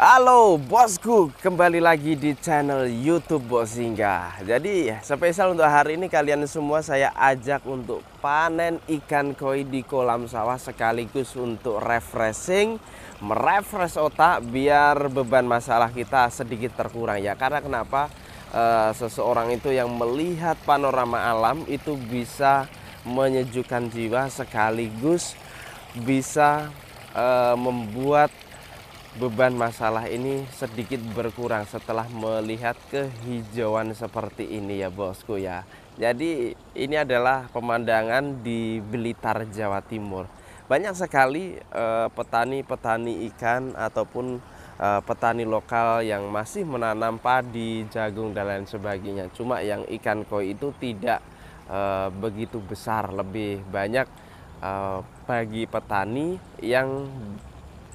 Halo bosku, kembali lagi di channel YouTube Bos Singgah. Jadi spesial untuk hari ini kalian semua saya ajak untuk panen ikan koi di kolam sawah sekaligus untuk refreshing, merefresh otak biar beban masalah kita sedikit terkurang ya. Karena kenapa e, seseorang itu yang melihat panorama alam itu bisa menyejukkan jiwa sekaligus bisa e, membuat beban masalah ini sedikit berkurang setelah melihat kehijauan seperti ini ya bosku ya. Jadi ini adalah pemandangan di Blitar Jawa Timur. Banyak sekali eh, petani-petani eh, ikan ataupun eh, petani lokal yang masih menanam padi, jagung dan lain sebagainya. Cuma yang ikan koi itu tidak eh, begitu besar, lebih banyak eh, bagi petani yang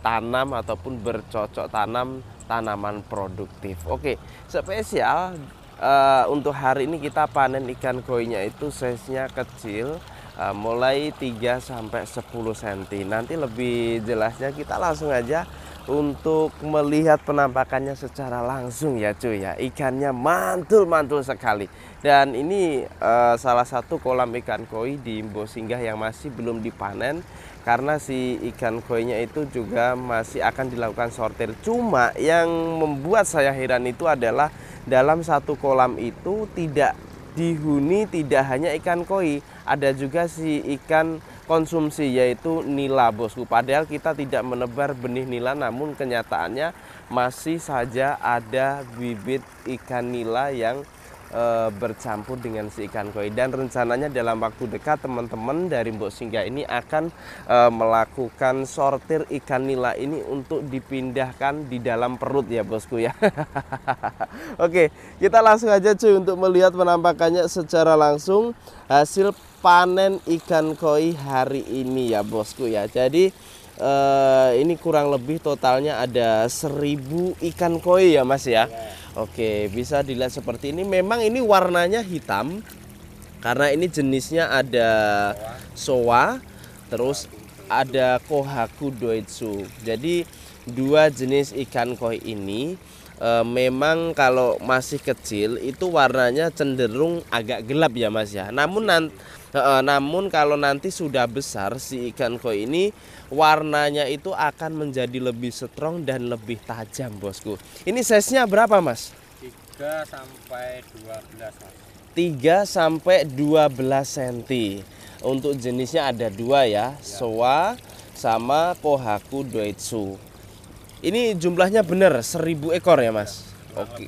tanam ataupun bercocok tanam tanaman produktif. Oke, spesial uh, untuk hari ini kita panen ikan koinya itu size-nya kecil uh, mulai 3 sampai 10 cm. Nanti lebih jelasnya kita langsung aja untuk melihat penampakannya secara langsung ya cuy ya ikannya mantul-mantul sekali dan ini uh, salah satu kolam ikan koi di Imbo Singgah yang masih belum dipanen karena si ikan koi-nya itu juga masih akan dilakukan sortir cuma yang membuat saya heran itu adalah dalam satu kolam itu tidak dihuni tidak hanya ikan koi ada juga si ikan konsumsi yaitu nila bosku padahal kita tidak menebar benih nila namun kenyataannya masih saja ada bibit ikan nila yang e, bercampur dengan si ikan koi dan rencananya dalam waktu dekat teman-teman dari Mbok Singgah ini akan e, melakukan sortir ikan nila ini untuk dipindahkan di dalam perut ya bosku ya Oke kita langsung aja cuy untuk melihat penampakannya secara langsung hasil panen ikan koi hari ini ya bosku ya jadi Uh, ini kurang lebih totalnya ada seribu ikan koi ya mas ya. Yeah. Oke, bisa dilihat seperti ini. Memang ini warnanya hitam karena ini jenisnya ada soa, terus ada kohaku doitsu. Jadi dua jenis ikan koi ini e, memang kalau masih kecil itu warnanya cenderung agak gelap ya Mas ya. Namun nanti namun kalau nanti sudah besar si ikan koi ini warnanya itu akan menjadi lebih strong dan lebih tajam bosku. Ini size-nya berapa mas? 3 sampai 12 mas. 3 sampai 12 cm. Untuk jenisnya ada dua ya, ya. Soa sama Kohaku Doitsu. Ini jumlahnya benar 1000 ekor ya mas? Ya, Oke. Okay.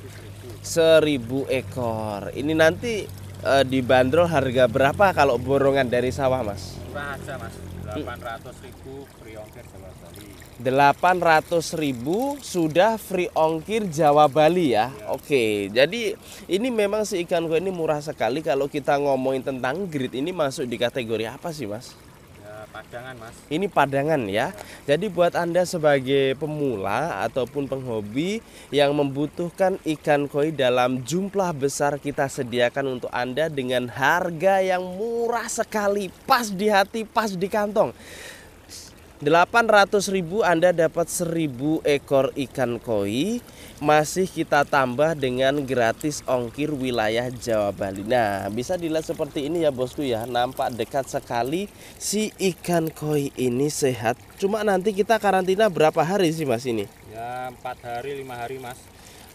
1000 ekor. Ini nanti uh, eh, dibanderol harga berapa kalau borongan dari sawah mas? Murah aja mas, 800 ribu free ongkir Jawa Bali 800 ribu sudah free ongkir Jawa Bali ya, ya. Oke, jadi ini memang si ikan gue ini murah sekali Kalau kita ngomongin tentang grid ini masuk di kategori apa sih mas? padangan mas ini padangan ya jadi buat anda sebagai pemula ataupun penghobi yang membutuhkan ikan koi dalam jumlah besar kita sediakan untuk anda dengan harga yang murah sekali pas di hati pas di kantong 800 ribu Anda dapat 1000 ekor ikan koi masih kita tambah dengan gratis ongkir wilayah Jawa Bali. Nah, bisa dilihat seperti ini ya bosku ya. Nampak dekat sekali si ikan koi ini sehat. Cuma nanti kita karantina berapa hari sih Mas ini? Ya, 4 hari, 5 hari Mas.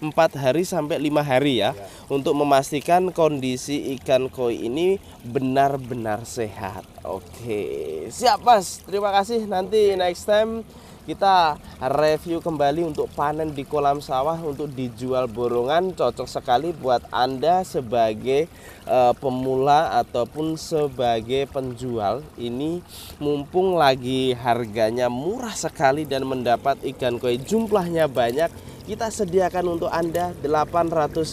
4 hari sampai 5 hari ya, ya. untuk memastikan kondisi ikan koi ini benar-benar sehat. Oke, siap Mas. Terima kasih. Nanti Oke. next time kita review kembali untuk panen di kolam sawah untuk dijual borongan cocok sekali buat Anda sebagai e, pemula ataupun sebagai penjual ini mumpung lagi harganya murah sekali dan mendapat ikan koi jumlahnya banyak kita sediakan untuk Anda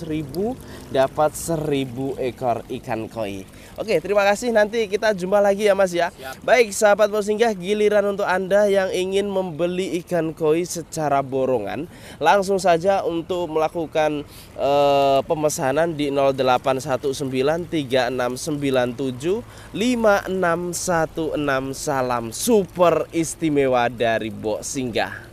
ribu dapat 1000 ekor ikan koi. Oke, terima kasih. Nanti kita jumpa lagi ya Mas ya. Siap. Baik, sahabat Singgah giliran untuk Anda yang ingin membeli ikan koi secara borongan, langsung saja untuk melakukan e, pemesanan di 081936975616 salam super istimewa dari Singgah.